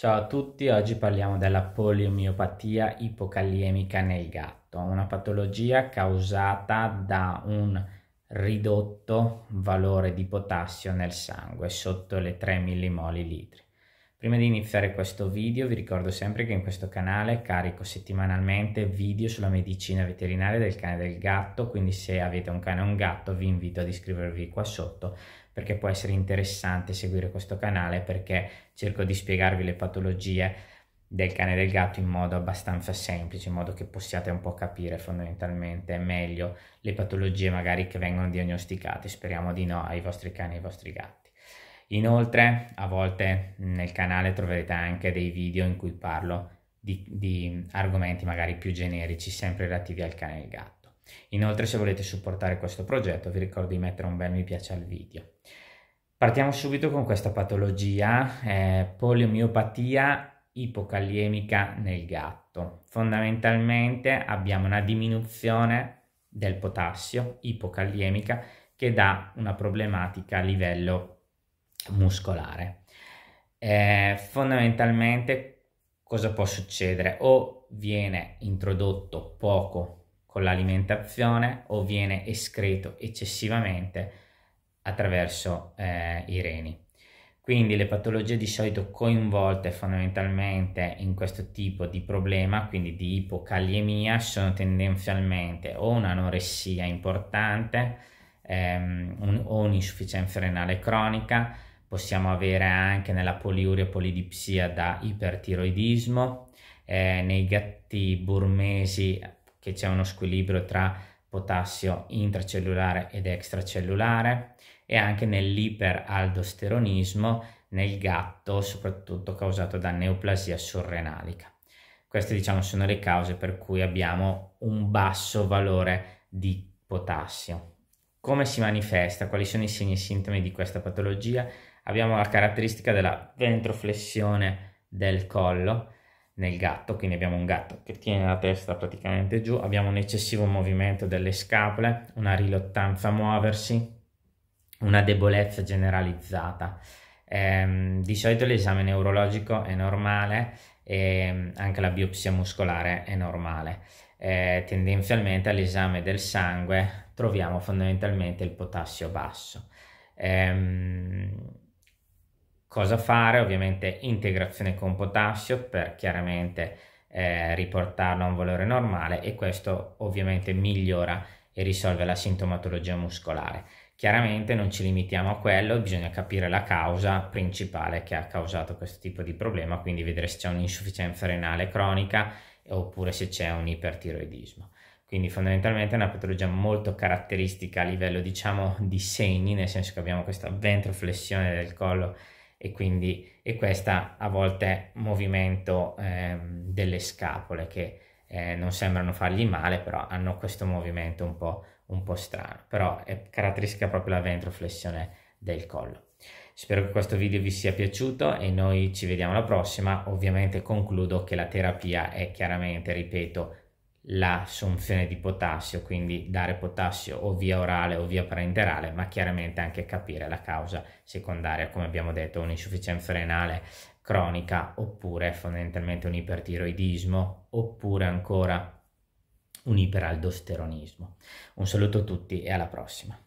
Ciao a tutti, oggi parliamo della poliomiopatia ipocaliemica nel gatto, una patologia causata da un ridotto valore di potassio nel sangue sotto le 3 millimoli litri. Prima di iniziare questo video vi ricordo sempre che in questo canale carico settimanalmente video sulla medicina veterinaria del cane e del gatto, quindi se avete un cane o un gatto vi invito ad iscrivervi qua sotto perché può essere interessante seguire questo canale perché cerco di spiegarvi le patologie del cane e del gatto in modo abbastanza semplice, in modo che possiate un po' capire fondamentalmente meglio le patologie magari che vengono diagnosticate, speriamo di no, ai vostri cani e ai vostri gatti. Inoltre, a volte nel canale troverete anche dei video in cui parlo di, di argomenti magari più generici, sempre relativi al cane e al gatto. Inoltre, se volete supportare questo progetto, vi ricordo di mettere un bel mi piace al video. Partiamo subito con questa patologia, eh, poliomiopatia ipocaliemica nel gatto. Fondamentalmente abbiamo una diminuzione del potassio ipocaliemica che dà una problematica a livello muscolare. Eh, fondamentalmente cosa può succedere? O viene introdotto poco con l'alimentazione o viene escreto eccessivamente attraverso eh, i reni. Quindi le patologie di solito coinvolte fondamentalmente in questo tipo di problema, quindi di ipocaliemia, sono tendenzialmente o un'anoressia importante ehm, un, o un'insufficienza renale cronica, possiamo avere anche nella poliuria polidipsia da ipertiroidismo, eh, nei gatti burmesi che c'è uno squilibrio tra potassio intracellulare ed extracellulare e anche nell'iperaldosteronismo nel gatto soprattutto causato da neoplasia surrenalica. Queste diciamo sono le cause per cui abbiamo un basso valore di potassio. Come si manifesta? Quali sono i segni e sintomi di questa patologia? Abbiamo la caratteristica della ventroflessione del collo nel gatto, quindi abbiamo un gatto che tiene la testa praticamente giù, abbiamo un eccessivo movimento delle scapole, una riluttanza a muoversi, una debolezza generalizzata. Ehm, di solito l'esame neurologico è normale e ehm, anche la biopsia muscolare è normale eh, tendenzialmente all'esame del sangue troviamo fondamentalmente il potassio basso. Ehm, cosa fare? Ovviamente integrazione con potassio per chiaramente eh, riportarlo a un valore normale e questo ovviamente migliora e risolve la sintomatologia muscolare. Chiaramente non ci limitiamo a quello, bisogna capire la causa principale che ha causato questo tipo di problema, quindi vedere se c'è un'insufficienza renale cronica, oppure se c'è un ipertiroidismo. Quindi fondamentalmente è una patologia molto caratteristica a livello diciamo di segni, nel senso che abbiamo questa ventroflessione del collo e quindi e questa a volte movimento eh, delle scapole che eh, non sembrano fargli male, però hanno questo movimento un po', un po' strano, però è caratteristica proprio la ventroflessione del collo. Spero che questo video vi sia piaciuto e noi ci vediamo alla prossima. Ovviamente concludo che la terapia è chiaramente, ripeto, l'assunzione di potassio, quindi dare potassio o via orale o via parenterale, ma chiaramente anche capire la causa secondaria, come abbiamo detto, un'insufficienza renale cronica oppure fondamentalmente un ipertiroidismo oppure ancora un iperaldosteronismo. Un saluto a tutti e alla prossima.